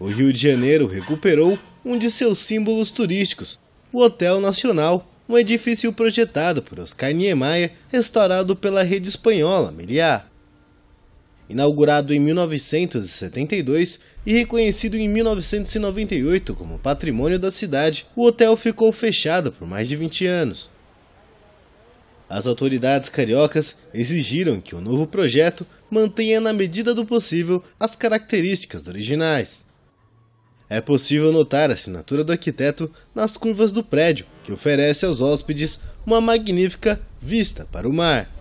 o Rio de Janeiro recuperou um de seus símbolos turísticos, o Hotel Nacional, um edifício projetado por Oscar Niemeyer, restaurado pela rede espanhola Meliá. Inaugurado em 1972 e reconhecido em 1998 como patrimônio da cidade, o hotel ficou fechado por mais de 20 anos. As autoridades cariocas exigiram que o novo projeto mantenha, na medida do possível, as características originais. É possível notar a assinatura do arquiteto nas curvas do prédio, que oferece aos hóspedes uma magnífica vista para o mar.